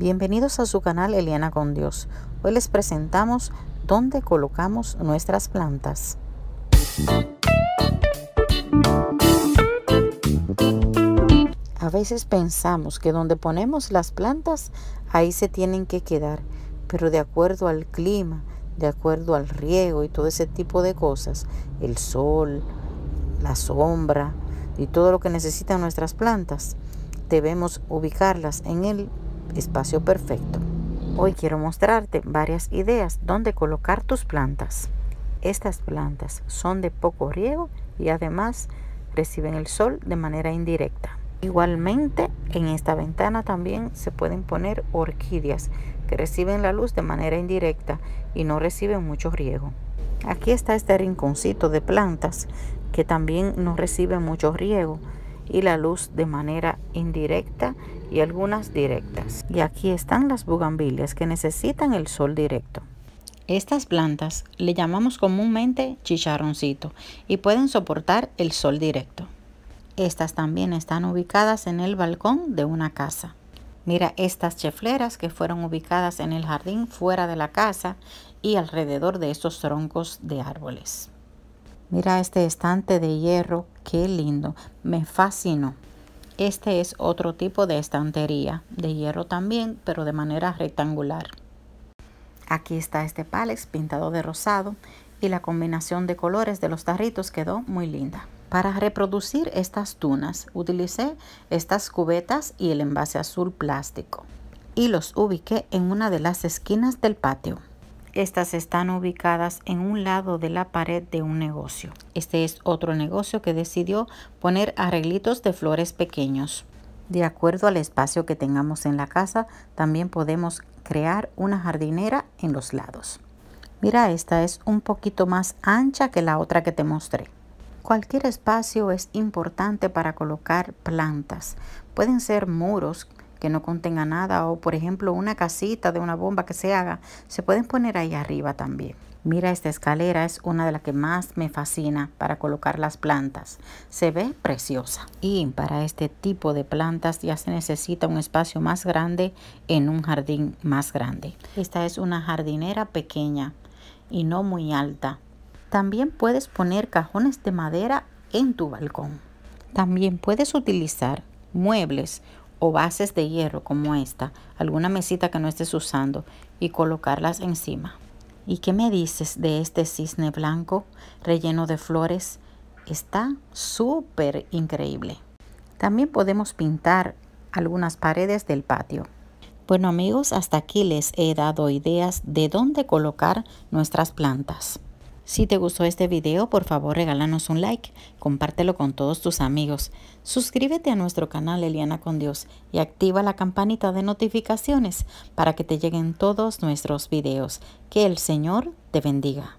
Bienvenidos a su canal Eliana con Dios. Hoy les presentamos dónde colocamos nuestras plantas. A veces pensamos que donde ponemos las plantas, ahí se tienen que quedar, pero de acuerdo al clima, de acuerdo al riego y todo ese tipo de cosas, el sol, la sombra y todo lo que necesitan nuestras plantas, debemos ubicarlas en el espacio perfecto. Hoy quiero mostrarte varias ideas donde colocar tus plantas. Estas plantas son de poco riego y además reciben el sol de manera indirecta. Igualmente en esta ventana también se pueden poner orquídeas que reciben la luz de manera indirecta y no reciben mucho riego. Aquí está este rinconcito de plantas que también no reciben mucho riego y la luz de manera indirecta y algunas directas. Y aquí están las bugambilias que necesitan el sol directo. Estas plantas le llamamos comúnmente chicharroncito y pueden soportar el sol directo. Estas también están ubicadas en el balcón de una casa. Mira estas chefleras que fueron ubicadas en el jardín fuera de la casa y alrededor de estos troncos de árboles. Mira este estante de hierro, qué lindo, me fascinó. Este es otro tipo de estantería, de hierro también, pero de manera rectangular. Aquí está este palex pintado de rosado y la combinación de colores de los tarritos quedó muy linda. Para reproducir estas tunas utilicé estas cubetas y el envase azul plástico y los ubiqué en una de las esquinas del patio. Estas están ubicadas en un lado de la pared de un negocio. Este es otro negocio que decidió poner arreglitos de flores pequeños. De acuerdo al espacio que tengamos en la casa, también podemos crear una jardinera en los lados. Mira, esta es un poquito más ancha que la otra que te mostré. Cualquier espacio es importante para colocar plantas. Pueden ser muros, que no contenga nada o por ejemplo una casita de una bomba que se haga, se pueden poner ahí arriba también. Mira, esta escalera es una de las que más me fascina para colocar las plantas. Se ve preciosa. Y para este tipo de plantas ya se necesita un espacio más grande en un jardín más grande. Esta es una jardinera pequeña y no muy alta. También puedes poner cajones de madera en tu balcón. También puedes utilizar muebles o bases de hierro como esta, alguna mesita que no estés usando y colocarlas encima. ¿Y qué me dices de este cisne blanco relleno de flores? Está súper increíble. También podemos pintar algunas paredes del patio. Bueno amigos, hasta aquí les he dado ideas de dónde colocar nuestras plantas. Si te gustó este video, por favor regálanos un like, compártelo con todos tus amigos, suscríbete a nuestro canal Eliana con Dios y activa la campanita de notificaciones para que te lleguen todos nuestros videos. Que el Señor te bendiga.